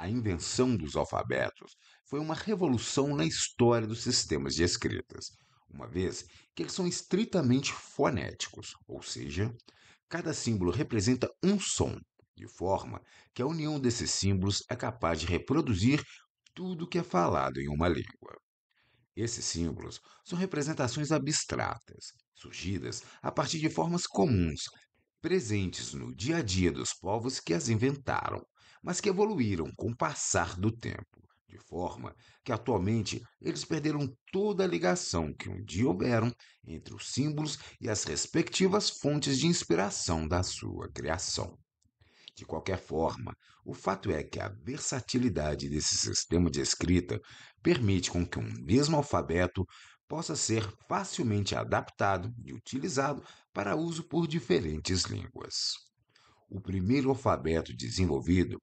a invenção dos alfabetos foi uma revolução na história dos sistemas de escritas, uma vez que eles são estritamente fonéticos, ou seja, cada símbolo representa um som, de forma que a união desses símbolos é capaz de reproduzir tudo que é falado em uma língua. Esses símbolos são representações abstratas, surgidas a partir de formas comuns, presentes no dia a dia dos povos que as inventaram, mas que evoluíram com o passar do tempo, de forma que atualmente eles perderam toda a ligação que um dia houveram entre os símbolos e as respectivas fontes de inspiração da sua criação. De qualquer forma, o fato é que a versatilidade desse sistema de escrita permite com que um mesmo alfabeto possa ser facilmente adaptado e utilizado para uso por diferentes línguas. O primeiro alfabeto desenvolvido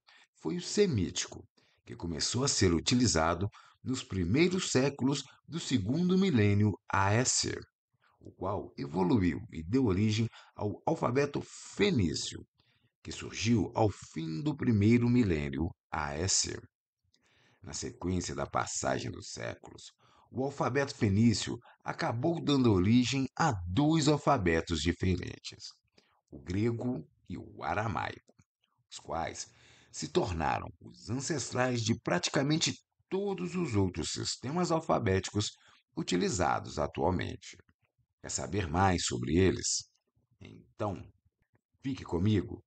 foi o semítico, que começou a ser utilizado nos primeiros séculos do segundo milênio AS, o qual evoluiu e deu origem ao alfabeto fenício, que surgiu ao fim do primeiro milênio AS. Na sequência da passagem dos séculos, o alfabeto fenício acabou dando origem a dois alfabetos diferentes, o grego e o aramaico, os quais se tornaram os ancestrais de praticamente todos os outros sistemas alfabéticos utilizados atualmente. Quer saber mais sobre eles? Então, fique comigo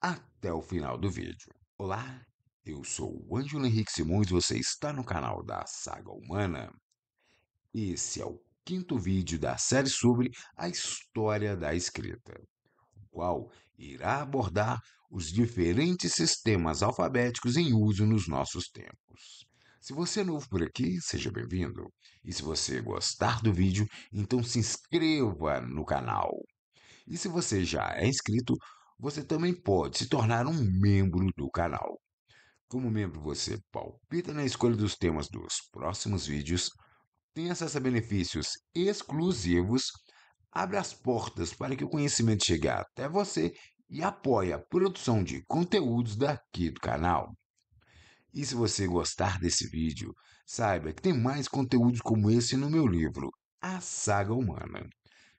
até o final do vídeo. Olá, eu sou o Ângelo Henrique Simões e você está no canal da Saga Humana. Esse é o quinto vídeo da série sobre a história da escrita, o qual irá abordar os diferentes sistemas alfabéticos em uso nos nossos tempos. Se você é novo por aqui, seja bem-vindo. E se você gostar do vídeo, então se inscreva no canal. E se você já é inscrito, você também pode se tornar um membro do canal. Como membro, você palpita na escolha dos temas dos próximos vídeos, tem acesso a benefícios exclusivos, abre as portas para que o conhecimento chegue até você e apoia a produção de conteúdos daqui do canal. E se você gostar desse vídeo, saiba que tem mais conteúdos como esse no meu livro, A Saga Humana,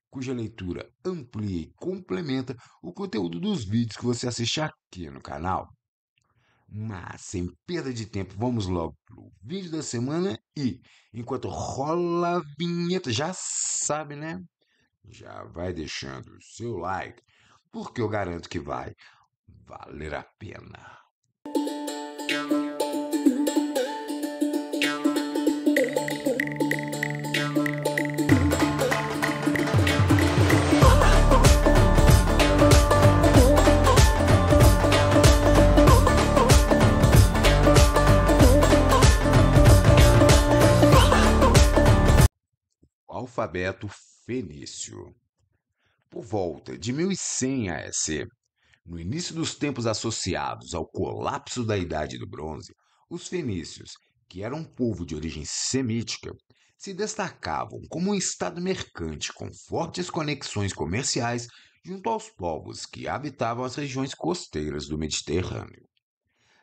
cuja leitura amplia e complementa o conteúdo dos vídeos que você assiste aqui no canal. Mas, sem perda de tempo, vamos logo pro vídeo da semana e, enquanto rola a vinheta, já sabe, né? Já vai deixando o seu like, porque eu garanto que vai valer a pena. alfabeto fenício. Por volta de 1100 AEC, no início dos tempos associados ao colapso da Idade do Bronze, os fenícios, que eram um povo de origem semítica, se destacavam como um estado mercante com fortes conexões comerciais junto aos povos que habitavam as regiões costeiras do Mediterrâneo.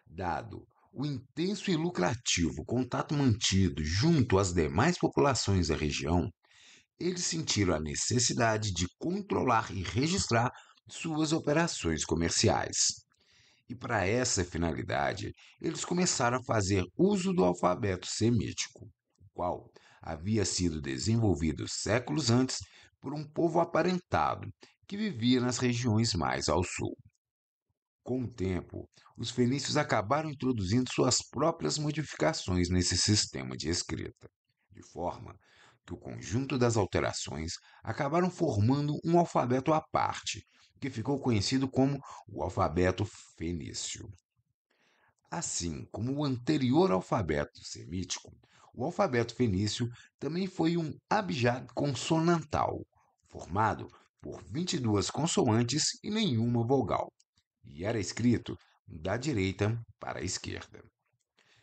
Dado o intenso e lucrativo contato mantido junto às demais populações da região, eles sentiram a necessidade de controlar e registrar suas operações comerciais. E para essa finalidade, eles começaram a fazer uso do alfabeto semítico, o qual havia sido desenvolvido séculos antes por um povo aparentado que vivia nas regiões mais ao sul. Com o tempo, os fenícios acabaram introduzindo suas próprias modificações nesse sistema de escrita, de forma que o conjunto das alterações acabaram formando um alfabeto à parte, que ficou conhecido como o alfabeto fenício. Assim como o anterior alfabeto semítico, o alfabeto fenício também foi um abjad consonantal, formado por 22 consoantes e nenhuma vogal, e era escrito da direita para a esquerda.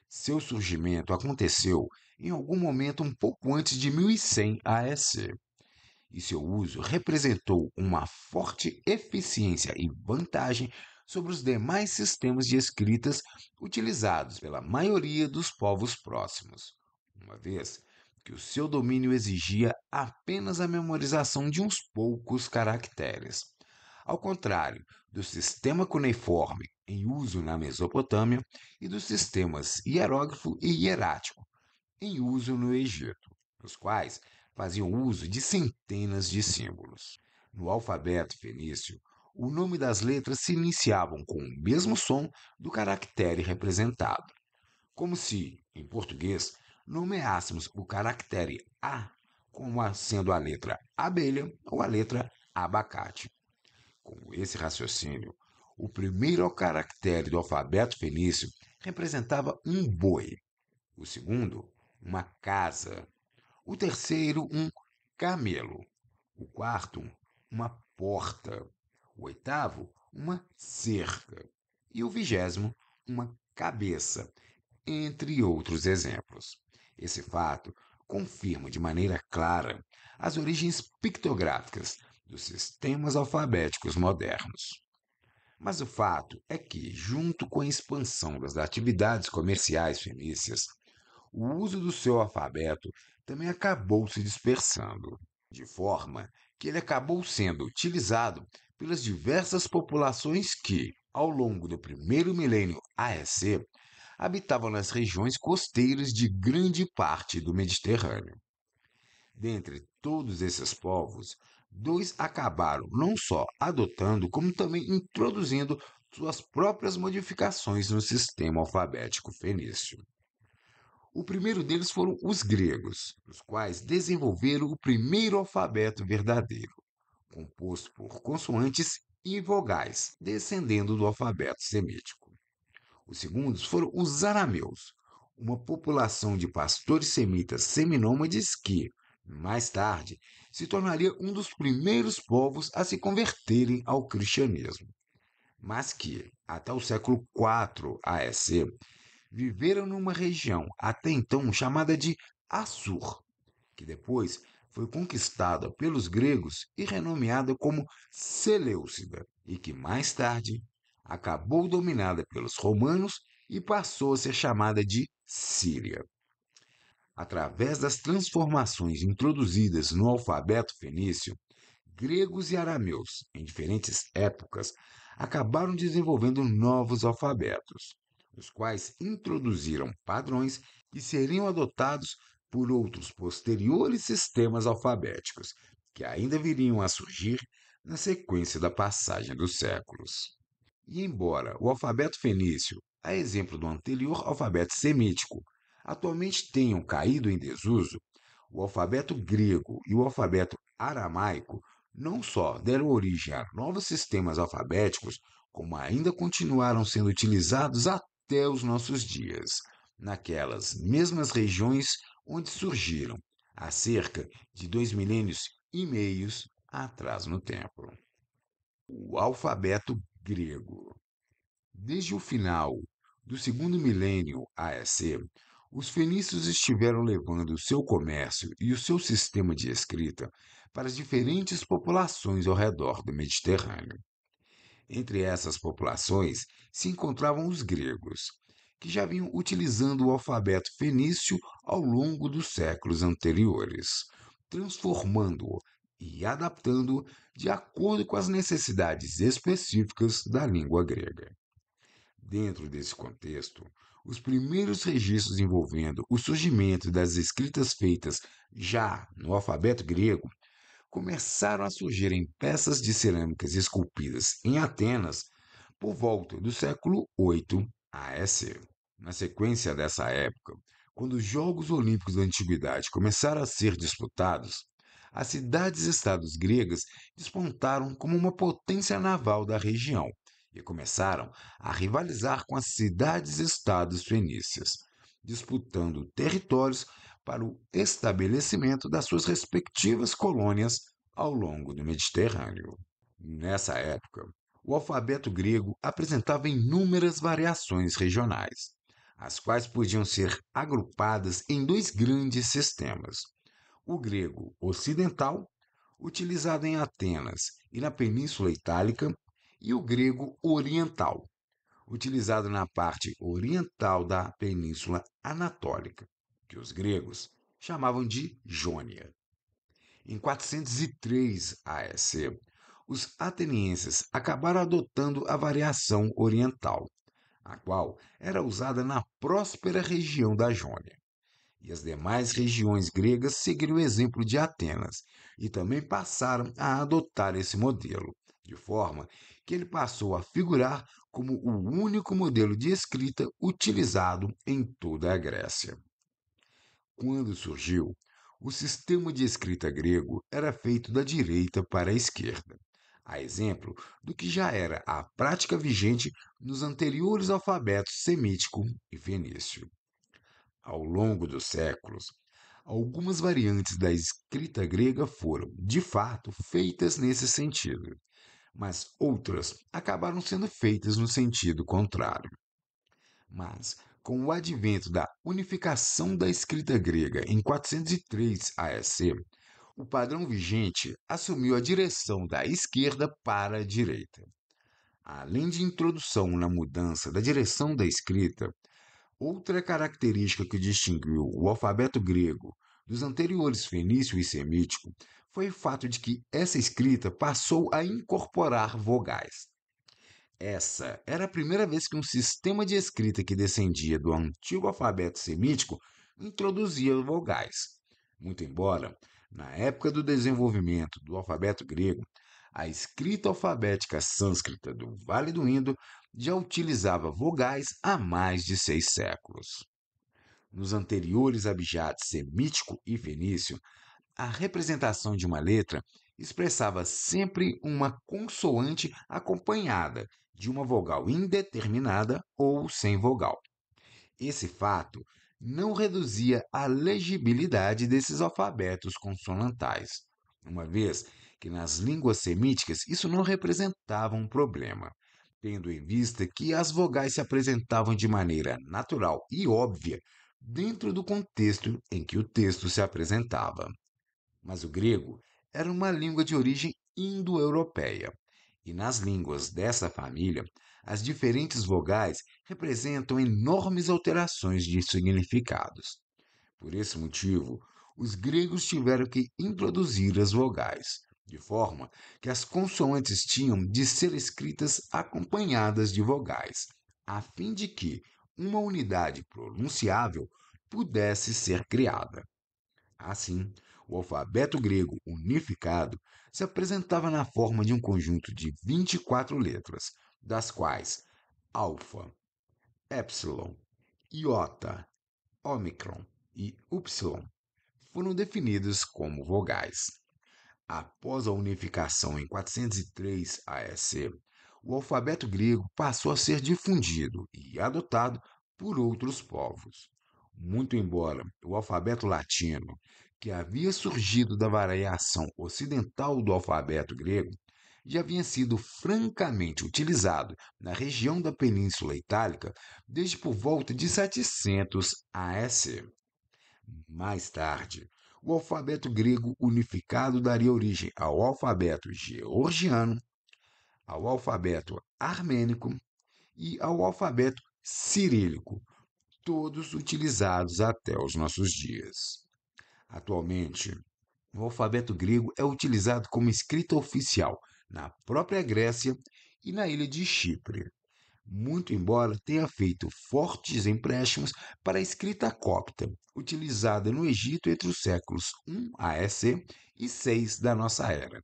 Seu surgimento aconteceu em algum momento um pouco antes de 1100 a.C., e seu uso representou uma forte eficiência e vantagem sobre os demais sistemas de escritas utilizados pela maioria dos povos próximos, uma vez que o seu domínio exigia apenas a memorização de uns poucos caracteres. Ao contrário do sistema cuneiforme em uso na Mesopotâmia e dos sistemas hierógrafo e hierático, em uso no Egito, os quais faziam uso de centenas de símbolos. No alfabeto fenício, o nome das letras se iniciavam com o mesmo som do caractere representado. Como se, em português, nomeássemos o caractere A como sendo a letra abelha ou a letra abacate. Com esse raciocínio, o primeiro caractere do alfabeto fenício representava um boi, o segundo, uma casa. O terceiro, um camelo. O quarto, uma porta. O oitavo, uma cerca. E o vigésimo, uma cabeça, entre outros exemplos. Esse fato confirma de maneira clara as origens pictográficas dos sistemas alfabéticos modernos. Mas o fato é que, junto com a expansão das atividades comerciais fenícias, o uso do seu alfabeto também acabou se dispersando, de forma que ele acabou sendo utilizado pelas diversas populações que, ao longo do primeiro milênio AEC, habitavam nas regiões costeiras de grande parte do Mediterrâneo. Dentre todos esses povos, dois acabaram não só adotando, como também introduzindo suas próprias modificações no sistema alfabético fenício. O primeiro deles foram os gregos, os quais desenvolveram o primeiro alfabeto verdadeiro, composto por consoantes e vogais, descendendo do alfabeto semítico. Os segundos foram os arameus, uma população de pastores semitas seminômades que, mais tarde, se tornaria um dos primeiros povos a se converterem ao cristianismo, mas que, até o século IV AEC, viveram numa região até então chamada de Assur, que depois foi conquistada pelos gregos e renomeada como Seleucida, e que mais tarde acabou dominada pelos romanos e passou a ser chamada de Síria. Através das transformações introduzidas no alfabeto fenício, gregos e arameus, em diferentes épocas, acabaram desenvolvendo novos alfabetos os quais introduziram padrões que seriam adotados por outros posteriores sistemas alfabéticos, que ainda viriam a surgir na sequência da passagem dos séculos. E embora o alfabeto fenício, a exemplo do anterior alfabeto semítico, atualmente tenham caído em desuso, o alfabeto grego e o alfabeto aramaico não só deram origem a novos sistemas alfabéticos, como ainda continuaram sendo utilizados à até os nossos dias, naquelas mesmas regiões onde surgiram, há cerca de dois milênios e meios atrás no tempo. O alfabeto grego. Desde o final do segundo milênio AEC, os fenícios estiveram levando o seu comércio e o seu sistema de escrita para as diferentes populações ao redor do Mediterrâneo. Entre essas populações se encontravam os gregos, que já vinham utilizando o alfabeto fenício ao longo dos séculos anteriores, transformando-o e adaptando-o de acordo com as necessidades específicas da língua grega. Dentro desse contexto, os primeiros registros envolvendo o surgimento das escritas feitas já no alfabeto grego começaram a surgir em peças de cerâmicas esculpidas em Atenas por volta do século 8 AS. Na sequência dessa época, quando os Jogos Olímpicos da Antiguidade começaram a ser disputados, as cidades-estados gregas despontaram como uma potência naval da região e começaram a rivalizar com as cidades-estados fenícias, disputando territórios para o estabelecimento das suas respectivas colônias ao longo do Mediterrâneo. Nessa época, o alfabeto grego apresentava inúmeras variações regionais, as quais podiam ser agrupadas em dois grandes sistemas: o grego ocidental, utilizado em Atenas e na Península Itálica, e o grego oriental, utilizado na parte oriental da Península Anatólica que os gregos chamavam de Jônia. Em 403 AEC, os atenienses acabaram adotando a variação oriental, a qual era usada na próspera região da Jônia. E as demais regiões gregas seguiram o exemplo de Atenas e também passaram a adotar esse modelo, de forma que ele passou a figurar como o único modelo de escrita utilizado em toda a Grécia. Quando surgiu, o sistema de escrita grego era feito da direita para a esquerda, a exemplo do que já era a prática vigente nos anteriores alfabetos semítico e fenício. Ao longo dos séculos, algumas variantes da escrita grega foram, de fato, feitas nesse sentido, mas outras acabaram sendo feitas no sentido contrário. Mas com o advento da unificação da escrita grega em 403 AEC, o padrão vigente assumiu a direção da esquerda para a direita. Além de introdução na mudança da direção da escrita, outra característica que distinguiu o alfabeto grego dos anteriores fenício e semítico foi o fato de que essa escrita passou a incorporar vogais. Essa era a primeira vez que um sistema de escrita que descendia do antigo alfabeto semítico introduzia vogais. Muito embora, na época do desenvolvimento do alfabeto grego, a escrita alfabética sânscrita do Vale do Indo já utilizava vogais há mais de seis séculos. Nos anteriores abjates semítico e fenício, a representação de uma letra expressava sempre uma consoante acompanhada de uma vogal indeterminada ou sem vogal. Esse fato não reduzia a legibilidade desses alfabetos consonantais, uma vez que nas línguas semíticas isso não representava um problema, tendo em vista que as vogais se apresentavam de maneira natural e óbvia dentro do contexto em que o texto se apresentava. Mas o grego era uma língua de origem indo-europeia. E nas línguas dessa família, as diferentes vogais representam enormes alterações de significados. Por esse motivo, os gregos tiveram que introduzir as vogais, de forma que as consoantes tinham de ser escritas acompanhadas de vogais, a fim de que uma unidade pronunciável pudesse ser criada. Assim, o alfabeto grego unificado se apresentava na forma de um conjunto de 24 letras, das quais alfa, epsilon, iota, ômicron e upsilon foram definidas como vogais. Após a unificação em 403 AEC, o alfabeto grego passou a ser difundido e adotado por outros povos. Muito embora o alfabeto latino que havia surgido da variação ocidental do alfabeto grego, já havia sido francamente utilizado na região da Península Itálica desde por volta de 700 AS. Mais tarde, o alfabeto grego unificado daria origem ao alfabeto georgiano, ao alfabeto armênico e ao alfabeto cirílico, todos utilizados até os nossos dias. Atualmente, o alfabeto grego é utilizado como escrita oficial na própria Grécia e na ilha de Chipre. Muito embora tenha feito fortes empréstimos para a escrita copta, utilizada no Egito entre os séculos 1 AEC e 6 da nossa era,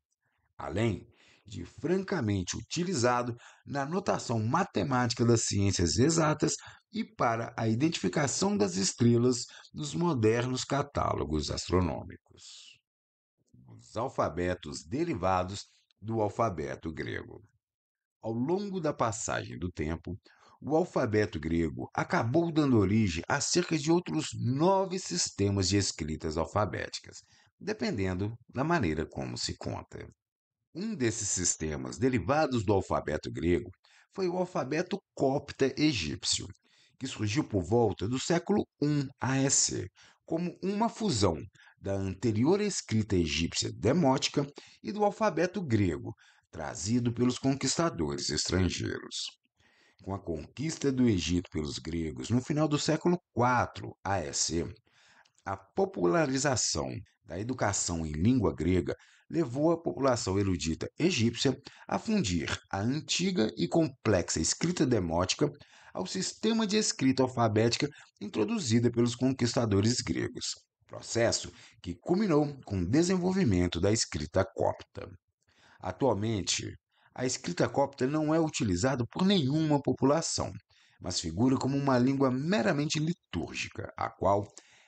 além de francamente utilizado na notação matemática das ciências exatas e para a identificação das estrelas nos modernos catálogos astronômicos. Os alfabetos derivados do alfabeto grego. Ao longo da passagem do tempo, o alfabeto grego acabou dando origem a cerca de outros nove sistemas de escritas alfabéticas, dependendo da maneira como se conta. Um desses sistemas derivados do alfabeto grego foi o alfabeto copta egípcio, que surgiu por volta do século I AS, como uma fusão da anterior escrita egípcia demótica e do alfabeto grego, trazido pelos conquistadores estrangeiros. Com a conquista do Egito pelos gregos no final do século IV a.C., a popularização da educação em língua grega levou a população erudita egípcia a fundir a antiga e complexa escrita demótica ao sistema de escrita alfabética introduzida pelos conquistadores gregos, processo que culminou com o desenvolvimento da escrita copta. Atualmente, a escrita copta não é utilizada por nenhuma população, mas figura como uma língua meramente litúrgica, a qual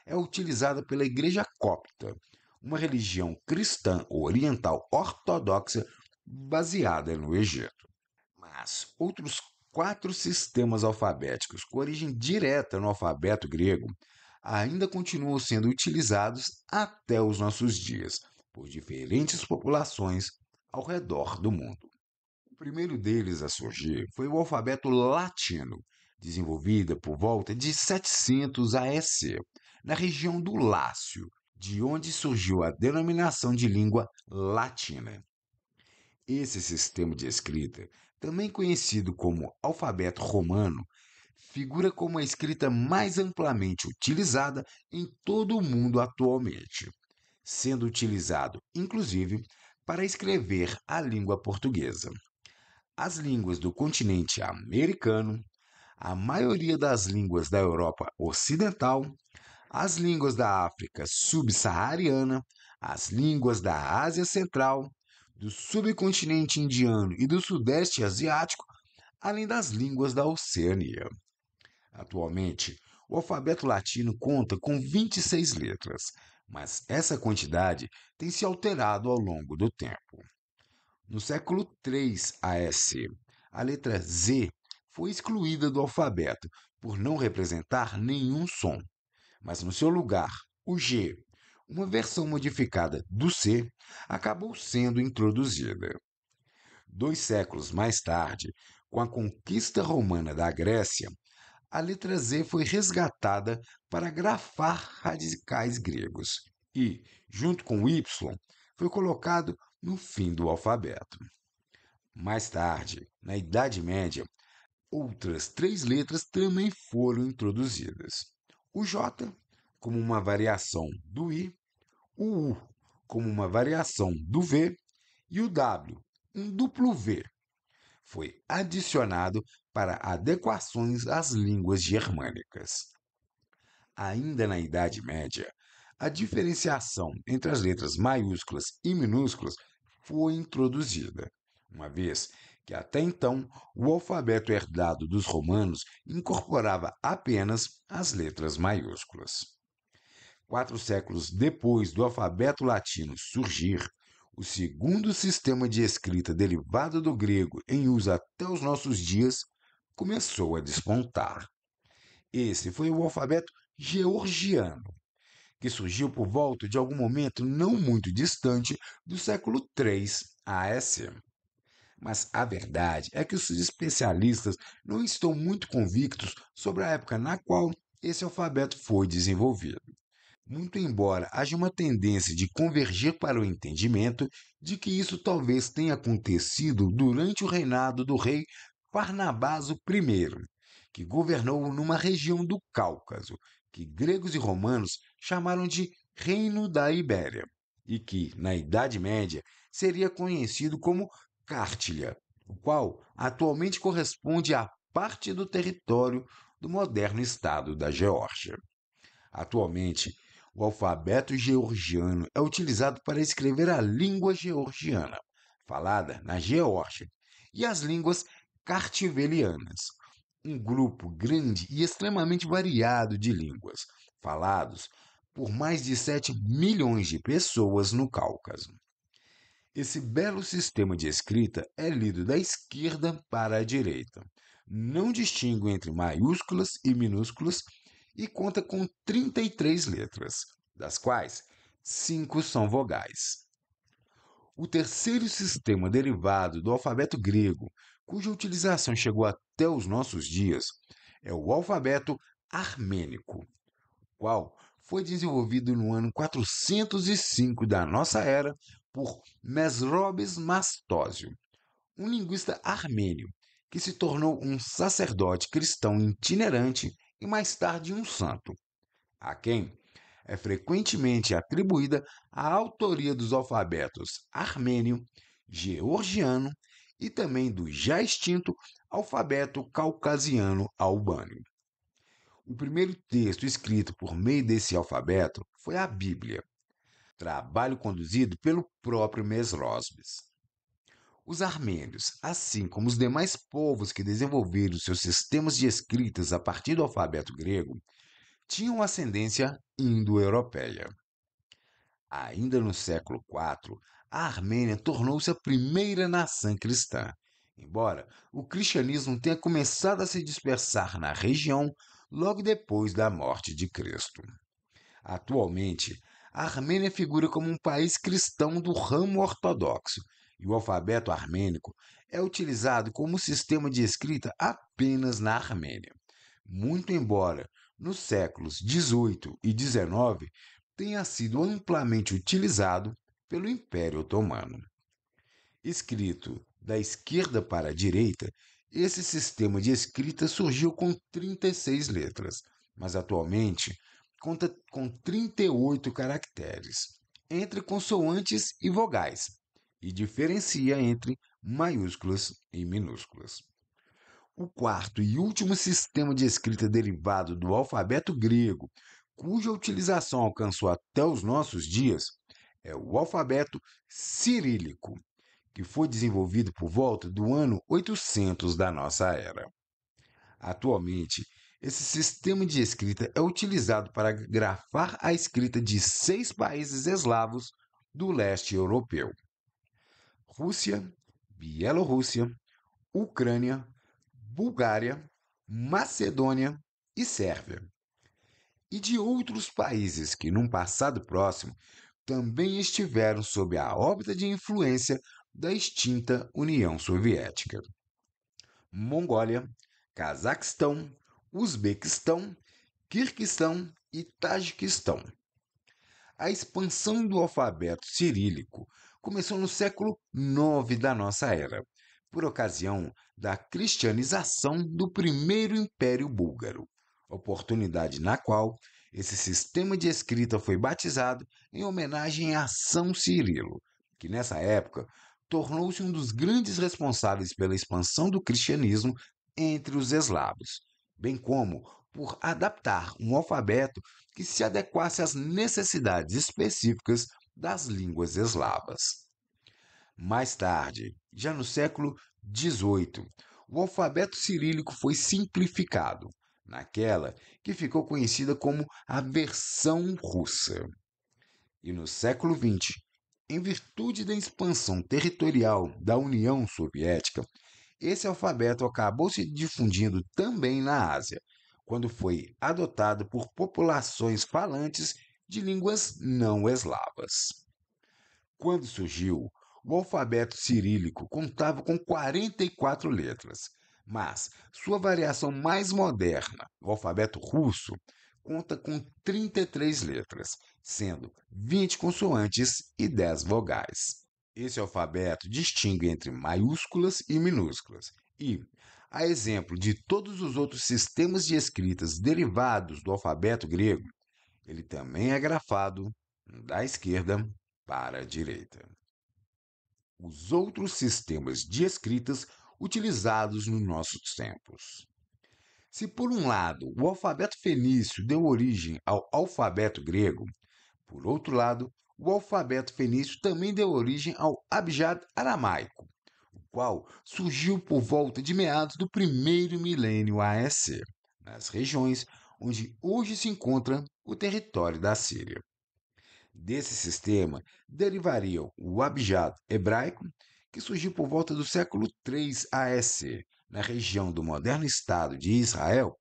é utilizada pela Igreja Copta, uma religião cristã oriental ortodoxa baseada no Egito. Mas outros quatro sistemas alfabéticos com origem direta no alfabeto grego ainda continuam sendo utilizados até os nossos dias por diferentes populações ao redor do mundo. O primeiro deles a surgir foi o alfabeto latino, desenvolvido por volta de 700 AEC, na região do Lácio, de onde surgiu a denominação de língua latina. Esse sistema de escrita também conhecido como alfabeto romano, figura como a escrita mais amplamente utilizada em todo o mundo atualmente, sendo utilizado, inclusive, para escrever a língua portuguesa. As línguas do continente americano, a maioria das línguas da Europa Ocidental, as línguas da África subsaariana, as línguas da Ásia Central, do subcontinente indiano e do sudeste asiático, além das línguas da Oceania. Atualmente, o alfabeto latino conta com 26 letras, mas essa quantidade tem se alterado ao longo do tempo. No século III AS, a letra Z foi excluída do alfabeto por não representar nenhum som, mas no seu lugar, o G, uma versão modificada do C acabou sendo introduzida. Dois séculos mais tarde, com a conquista romana da Grécia, a letra Z foi resgatada para grafar radicais gregos e, junto com o Y, foi colocado no fim do alfabeto. Mais tarde, na Idade Média, outras três letras também foram introduzidas. O J, como uma variação do I, o U como uma variação do V e o W, um duplo V, foi adicionado para adequações às línguas germânicas. Ainda na Idade Média, a diferenciação entre as letras maiúsculas e minúsculas foi introduzida, uma vez que até então o alfabeto herdado dos romanos incorporava apenas as letras maiúsculas. Quatro séculos depois do alfabeto latino surgir, o segundo sistema de escrita derivado do grego em uso até os nossos dias começou a despontar. Esse foi o alfabeto georgiano, que surgiu por volta de algum momento não muito distante do século III AS. Mas a verdade é que os especialistas não estão muito convictos sobre a época na qual esse alfabeto foi desenvolvido. Muito embora haja uma tendência de converger para o entendimento de que isso talvez tenha acontecido durante o reinado do rei Farnabaso I, que governou numa região do Cáucaso, que gregos e romanos chamaram de Reino da Ibéria, e que, na Idade Média, seria conhecido como Cártilha, o qual atualmente corresponde à parte do território do moderno estado da Geórgia. Atualmente, o alfabeto georgiano é utilizado para escrever a língua georgiana, falada na Geórgia, e as línguas cartivelianas, um grupo grande e extremamente variado de línguas, falados por mais de 7 milhões de pessoas no Cáucaso. Esse belo sistema de escrita é lido da esquerda para a direita. Não distingo entre maiúsculas e minúsculas e conta com 33 letras, das quais cinco são vogais. O terceiro sistema derivado do alfabeto grego, cuja utilização chegou até os nossos dias, é o alfabeto armênico, qual foi desenvolvido no ano 405 da nossa era por Mesrobes Mastósio, um linguista armênio que se tornou um sacerdote cristão itinerante e mais tarde um santo, a quem é frequentemente atribuída a autoria dos alfabetos armênio, georgiano e também do já extinto alfabeto caucasiano albânio. O primeiro texto escrito por meio desse alfabeto foi a Bíblia, trabalho conduzido pelo próprio Mesrosbis. Os armênios, assim como os demais povos que desenvolveram seus sistemas de escritas a partir do alfabeto grego, tinham ascendência indo-europeia. Ainda no século IV, a Armênia tornou-se a primeira nação cristã. Embora o cristianismo tenha começado a se dispersar na região logo depois da morte de Cristo. Atualmente, a Armênia figura como um país cristão do ramo ortodoxo, e o alfabeto armênico é utilizado como sistema de escrita apenas na Armênia. Muito embora nos séculos 18 e 19 tenha sido amplamente utilizado pelo Império Otomano. Escrito da esquerda para a direita, esse sistema de escrita surgiu com 36 letras, mas atualmente conta com 38 caracteres, entre consoantes e vogais, e diferencia entre maiúsculas e minúsculas. O quarto e último sistema de escrita derivado do alfabeto grego, cuja utilização alcançou até os nossos dias, é o alfabeto cirílico, que foi desenvolvido por volta do ano 800 da nossa era. Atualmente, esse sistema de escrita é utilizado para grafar a escrita de seis países eslavos do leste europeu. Rússia, Bielorrússia, Ucrânia, Bulgária, Macedônia e Sérvia. E de outros países que, num passado próximo, também estiveram sob a órbita de influência da extinta União Soviética. Mongólia, Cazaquistão, Uzbequistão, Quirquistão e Tajiquistão. A expansão do alfabeto cirílico começou no século IX da nossa era, por ocasião da cristianização do primeiro Império Búlgaro, oportunidade na qual esse sistema de escrita foi batizado em homenagem a São Cirilo, que nessa época tornou-se um dos grandes responsáveis pela expansão do cristianismo entre os eslavos, bem como por adaptar um alfabeto que se adequasse às necessidades específicas das línguas eslavas. Mais tarde, já no século XVIII, o alfabeto cirílico foi simplificado, naquela que ficou conhecida como a versão russa. E no século XX, em virtude da expansão territorial da União Soviética, esse alfabeto acabou se difundindo também na Ásia, quando foi adotado por populações falantes de línguas não eslavas. Quando surgiu, o alfabeto cirílico contava com 44 letras, mas sua variação mais moderna, o alfabeto russo, conta com 33 letras, sendo 20 consoantes e 10 vogais. Esse alfabeto distingue entre maiúsculas e minúsculas, e, a exemplo de todos os outros sistemas de escritas derivados do alfabeto grego, ele também é grafado da esquerda para a direita. Os outros sistemas de escritas utilizados nos nossos tempos. Se por um lado o alfabeto fenício deu origem ao alfabeto grego, por outro lado, o alfabeto fenício também deu origem ao abjad aramaico, o qual surgiu por volta de meados do primeiro milênio AEC, nas regiões onde hoje se encontra o território da Síria. Desse sistema derivariam o Abjad hebraico, que surgiu por volta do século III AS, na região do moderno Estado de Israel,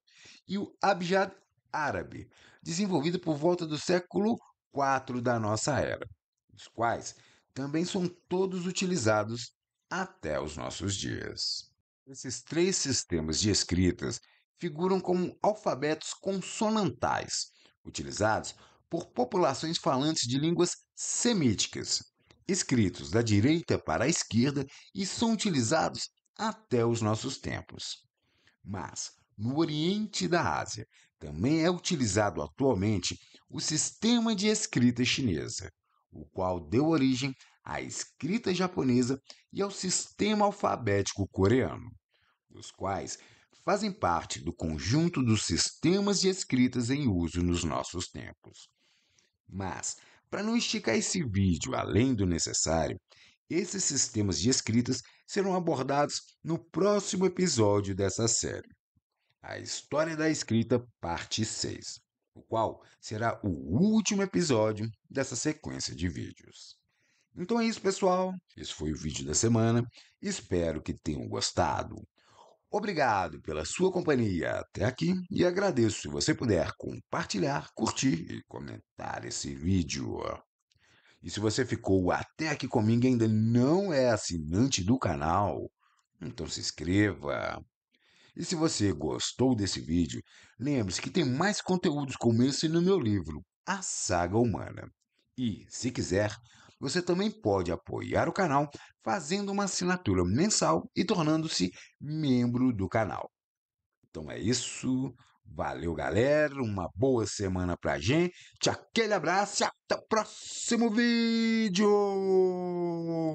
e o Abjad árabe, desenvolvido por volta do século IV da nossa era, os quais também são todos utilizados até os nossos dias. Esses três sistemas de escritas figuram como alfabetos consonantais, utilizados por populações falantes de línguas semíticas, escritos da direita para a esquerda e são utilizados até os nossos tempos. Mas, no Oriente da Ásia, também é utilizado atualmente o sistema de escrita chinesa, o qual deu origem à escrita japonesa e ao sistema alfabético coreano, dos quais fazem parte do conjunto dos sistemas de escritas em uso nos nossos tempos. Mas, para não esticar esse vídeo além do necessário, esses sistemas de escritas serão abordados no próximo episódio dessa série, A História da Escrita, Parte 6, o qual será o último episódio dessa sequência de vídeos. Então é isso, pessoal. Esse foi o vídeo da semana. Espero que tenham gostado. Obrigado pela sua companhia até aqui e agradeço se você puder compartilhar, curtir e comentar esse vídeo. E se você ficou até aqui comigo e ainda não é assinante do canal, então se inscreva. E se você gostou desse vídeo, lembre-se que tem mais conteúdos como esse no meu livro, A Saga Humana. E, se quiser, você também pode apoiar o canal fazendo uma assinatura mensal e tornando-se membro do canal. Então é isso. Valeu, galera. Uma boa semana pra gente. Aquele abraço e até o próximo vídeo.